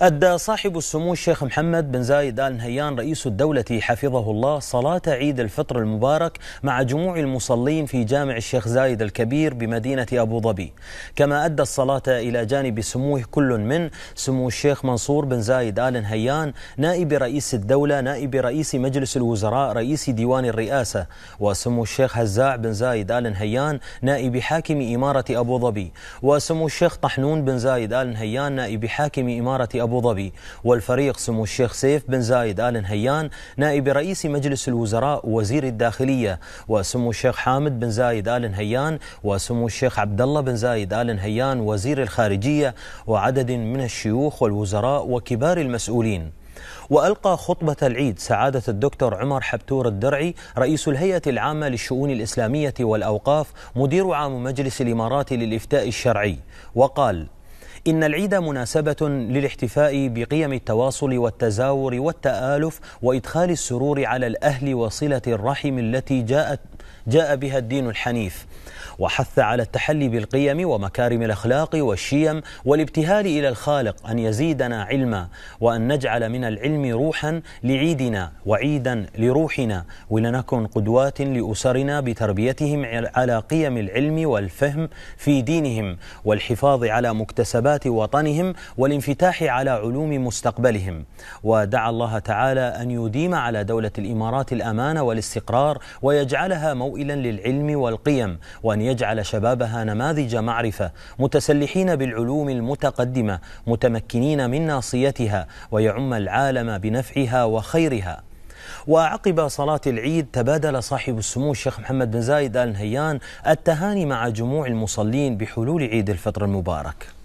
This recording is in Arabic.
أدى صاحب السمو الشيخ محمد بن زايد آل نهيان رئيس الدولة حفظه الله صلاة عيد الفطر المبارك مع جموع المصلين في جامع الشيخ زايد الكبير بمدينة أبو ظبي كما أدى الصلاة إلى جانب سموه كل من سمو الشيخ منصور بن زايد آل نهيان نائب رئيس الدولة نائب رئيس مجلس الوزراء رئيس ديوان الرئاسة وسمو الشيخ هزاع بن زايد آل نهيان نائب حاكم إمارة أبو ظبي وسمو الشيخ طحنون بن زايد آل نهيان نائب حاكم إمارة أبو أبو ظبي والفريق سمو الشيخ سيف بن زايد آل نهيان نائب رئيس مجلس الوزراء وزير الداخلية وسمو الشيخ حامد بن زايد آل نهيان وسمو الشيخ عبد الله بن زايد آل نهيان وزير الخارجية وعدد من الشيوخ والوزراء وكبار المسؤولين وألقى خطبة العيد سعادة الدكتور عمر حبتور الدرعي رئيس الهيئة العامة للشؤون الإسلامية والأوقاف مدير عام مجلس الإمارات للإفتاء الشرعي وقال إن العيد مناسبة للاحتفاء بقيم التواصل والتزاور والتآلف وإدخال السرور على الأهل وصلة الرحم التي جاءت جاء بها الدين الحنيف وحث على التحلي بالقيم ومكارم الأخلاق والشيم والابتهال إلى الخالق أن يزيدنا علما وأن نجعل من العلم روحا لعيدنا وعيدا لروحنا ولنكن قدوات لأسرنا بتربيتهم على قيم العلم والفهم في دينهم والحفاظ على مكتسبات وطنهم والانفتاح على علوم مستقبلهم ودعا الله تعالى أن يديم على دولة الإمارات الأمان والاستقرار ويجعلها موئلا للعلم والقيم وأن يجعل شبابها نماذج معرفة متسلحين بالعلوم المتقدمة متمكنين من ناصيتها ويعم العالم بنفعها وخيرها وعقب صلاة العيد تبادل صاحب السمو الشيخ محمد بن زايد آل نهيان التهاني مع جموع المصلين بحلول عيد الفطر المبارك